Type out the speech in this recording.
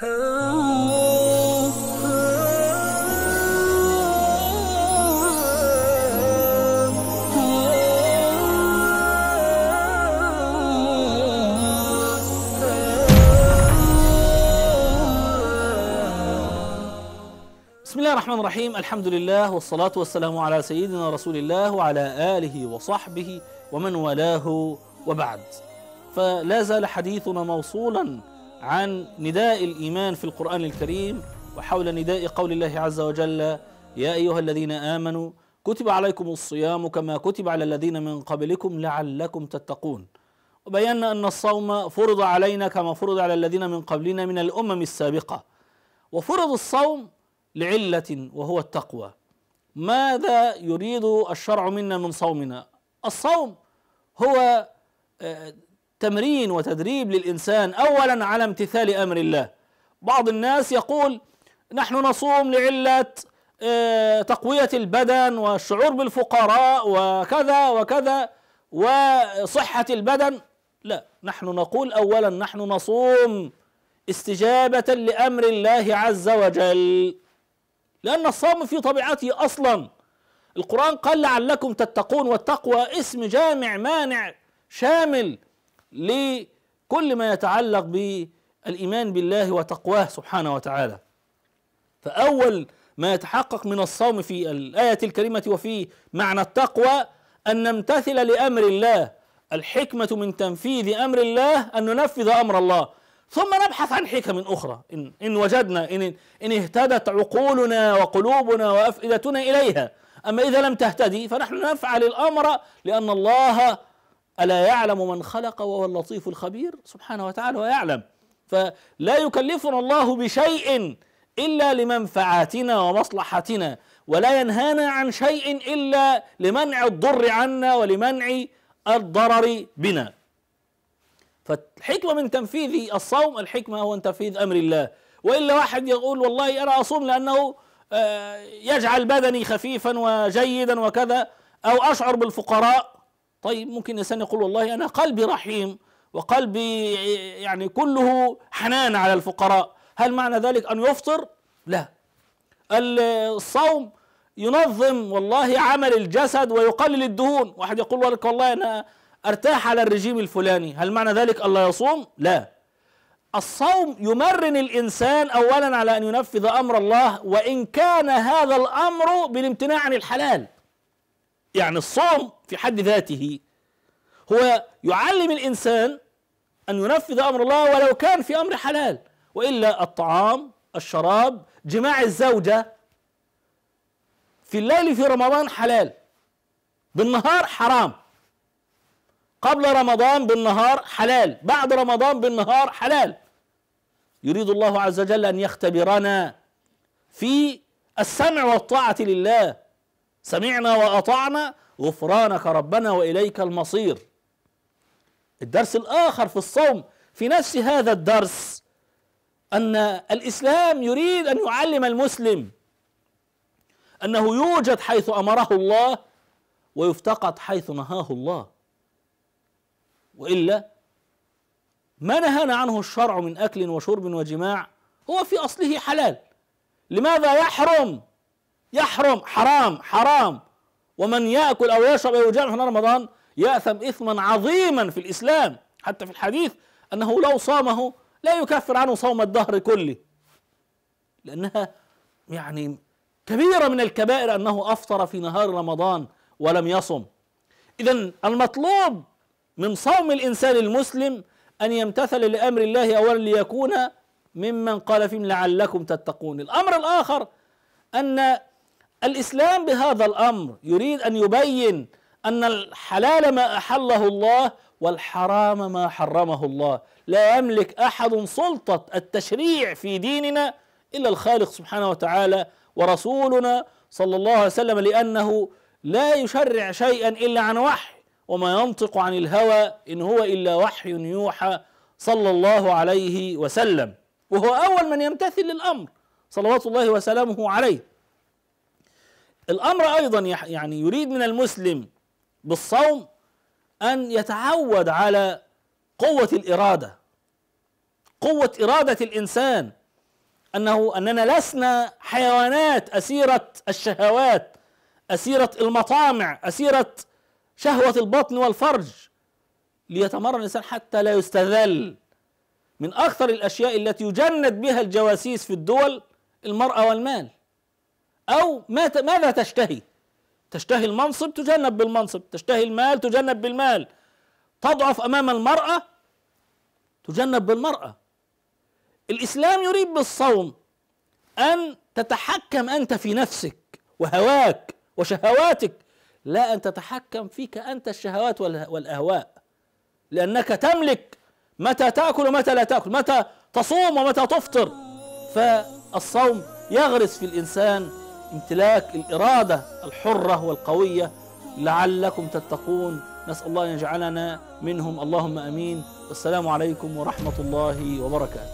بسم الله الرحمن الرحيم الحمد لله والصلاة والسلام على سيدنا رسول الله وعلى آله وصحبه ومن والاه وبعد فلا زال حديثنا موصولا عن نداء الإيمان في القرآن الكريم وحول نداء قول الله عز وجل يا أيها الذين آمنوا كتب عليكم الصيام كما كتب على الذين من قبلكم لعلكم تتقون وبينا أن الصوم فرض علينا كما فرض على الذين من قبلنا من الأمم السابقة وفرض الصوم لعلة وهو التقوى ماذا يريد الشرع منا من صومنا الصوم هو آه، تمرين وتدريب للإنسان أولا على امتثال أمر الله بعض الناس يقول نحن نصوم لعلة آه، تقوية البدن والشعور بالفقراء وكذا وكذا وصحة البدن لا نحن نقول أولا نحن نصوم استجابة لأمر الله عز وجل لأن الصوم في طبيعته أصلا القرآن قال لعلكم تتقون والتقوى اسم جامع مانع شامل لكل ما يتعلق بالايمان بالله وتقواه سبحانه وتعالى فاول ما يتحقق من الصوم في الايه الكريمه وفي معنى التقوى ان نمتثل لامر الله الحكمه من تنفيذ امر الله ان ننفذ امر الله ثم نبحث عن حكم اخرى ان ان وجدنا ان ان اهتدت عقولنا وقلوبنا وافئدتنا اليها اما اذا لم تهتدي فنحن نفعل الامر لان الله ألا يعلم من خلق وهو اللطيف الخبير سبحانه وتعالى ويعلم فلا يكلفنا الله بشيء إلا لمنفعاتنا ومصلحتنا ولا ينهانا عن شيء إلا لمنع الضر عنا ولمنع الضرر بنا فالحكمة من تنفيذ الصوم الحكمة هو تنفيذ أمر الله وإلا واحد يقول والله أنا أصوم لأنه آه، يجعل بدني خفيفا وجيدا وكذا أو أشعر بالفقراء طيب ممكن الانسان يقول والله انا قلبي رحيم وقلبي يعني كله حنان على الفقراء هل معنى ذلك ان يفطر لا الصوم ينظم والله عمل الجسد ويقلل الدهون واحد يقول لك والله انا ارتاح على الرجيم الفلاني هل معنى ذلك الا يصوم لا الصوم يمرن الانسان اولا على ان ينفذ امر الله وان كان هذا الامر بالامتناع عن الحلال يعني الصوم في حد ذاته هو يعلم الانسان ان ينفذ امر الله ولو كان في امر حلال والا الطعام الشراب جماع الزوجه في الليل في رمضان حلال بالنهار حرام قبل رمضان بالنهار حلال بعد رمضان بالنهار حلال يريد الله عز وجل ان يختبرنا في السمع والطاعه لله سمعنا واطعنا غفرانك ربنا واليك المصير الدرس الاخر في الصوم في نفس هذا الدرس ان الاسلام يريد ان يعلم المسلم انه يوجد حيث امره الله ويفتقد حيث نهاه الله والا ما نهانا عنه الشرع من اكل وشرب وجماع هو في اصله حلال لماذا يحرم يحرم حرام حرام ومن يأكل أو يشرب أو يجامع في نهار رمضان يأثم إثما عظيما في الإسلام حتى في الحديث أنه لو صامه لا يكفر عنه صوم الدهر كله لأنها يعني كبيرة من الكبائر أنه أفطر في نهار رمضان ولم يصم إذا المطلوب من صوم الإنسان المسلم أن يمتثل لأمر الله أولا ليكون ممن قال فيهم لعلكم تتقون الأمر الآخر أن الاسلام بهذا الامر يريد ان يبين ان الحلال ما احله الله والحرام ما حرمه الله لا يملك احد سلطه التشريع في ديننا الا الخالق سبحانه وتعالى ورسولنا صلى الله عليه وسلم لانه لا يشرع شيئا الا عن وحي وما ينطق عن الهوى ان هو الا وحي يوحى صلى الله عليه وسلم وهو اول من يمتثل للامر صلوات الله وسلامه عليه الامر ايضا يعني يريد من المسلم بالصوم ان يتعود على قوه الاراده قوه اراده الانسان انه اننا لسنا حيوانات اسيره الشهوات اسيره المطامع اسيره شهوه البطن والفرج ليتمرن الانسان حتى لا يستذل من اكثر الاشياء التي يجند بها الجواسيس في الدول المراه والمال أو ماذا تشتهي تشتهي المنصب تجنب بالمنصب تشتهي المال تجنب بالمال تضعف أمام المرأة تجنب بالمرأة الإسلام يريد بالصوم أن تتحكم أنت في نفسك وهواك وشهواتك لا أن تتحكم فيك أنت الشهوات والأهواء لأنك تملك متى تأكل ومتى لا تأكل متى تصوم ومتى تفطر فالصوم يغرس في الإنسان امتلاك الإرادة الحرة والقوية لعلكم تتقون نسأل الله أن يجعلنا منهم اللهم أمين والسلام عليكم ورحمة الله وبركاته